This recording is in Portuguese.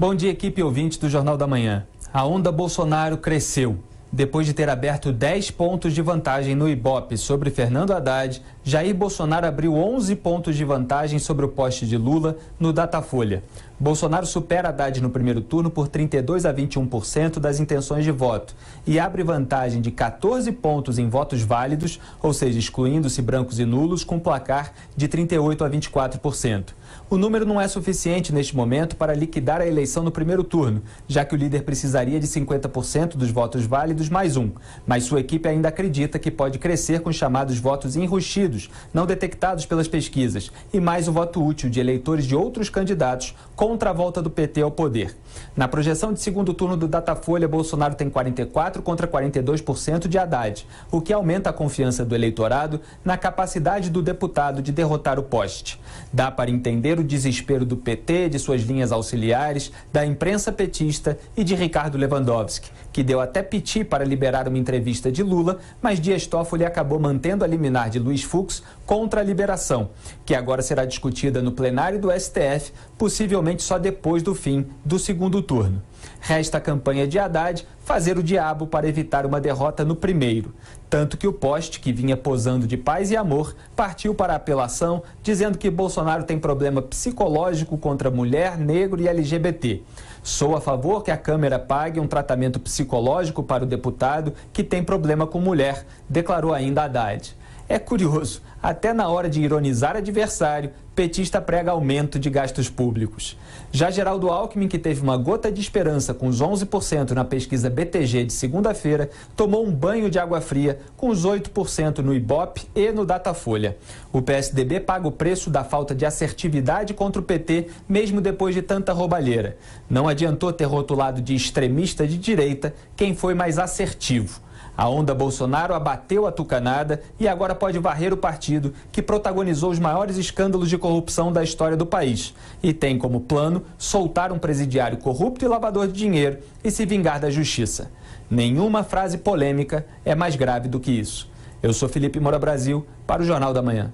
Bom dia, equipe ouvinte do Jornal da Manhã. A onda Bolsonaro cresceu. Depois de ter aberto 10 pontos de vantagem no Ibope sobre Fernando Haddad, Jair Bolsonaro abriu 11 pontos de vantagem sobre o poste de Lula no Datafolha. Bolsonaro supera Haddad no primeiro turno por 32 a 21% das intenções de voto e abre vantagem de 14 pontos em votos válidos, ou seja, excluindo-se brancos e nulos, com placar de 38 a 24%. O número não é suficiente neste momento para liquidar a eleição no primeiro turno, já que o líder precisaria de 50% dos votos válidos Unidos mais um, mas sua equipe ainda acredita que pode crescer com os chamados votos enrustidos, não detectados pelas pesquisas, e mais o voto útil de eleitores de outros candidatos contra a volta do PT ao poder. Na projeção de segundo turno do Datafolha, Bolsonaro tem 44 contra 42% de Haddad, o que aumenta a confiança do eleitorado na capacidade do deputado de derrotar o poste. Dá para entender o desespero do PT, de suas linhas auxiliares, da imprensa petista e de Ricardo Lewandowski, que deu até piti para liberar uma entrevista de Lula, mas Dias Toffoli acabou mantendo a liminar de Luiz Fux contra a liberação, que agora será discutida no plenário do STF, possivelmente só depois do fim do segundo turno. Resta a campanha de Haddad fazer o diabo para evitar uma derrota no primeiro. Tanto que o poste, que vinha posando de paz e amor, partiu para a apelação, dizendo que Bolsonaro tem problema psicológico contra mulher, negro e LGBT. Sou a favor que a Câmara pague um tratamento psicológico para o deputado que tem problema com mulher, declarou ainda Haddad. É curioso, até na hora de ironizar adversário, petista prega aumento de gastos públicos. Já Geraldo Alckmin, que teve uma gota de esperança com os 11% na pesquisa BTG de segunda-feira, tomou um banho de água fria com os 8% no Ibope e no Datafolha. O PSDB paga o preço da falta de assertividade contra o PT, mesmo depois de tanta roubalheira. Não adiantou ter rotulado de extremista de direita quem foi mais assertivo. A onda Bolsonaro abateu a tucanada e agora pode varrer o partido que protagonizou os maiores escândalos de corrupção da história do país e tem como plano soltar um presidiário corrupto e lavador de dinheiro e se vingar da justiça. Nenhuma frase polêmica é mais grave do que isso. Eu sou Felipe Moura Brasil para o Jornal da Manhã.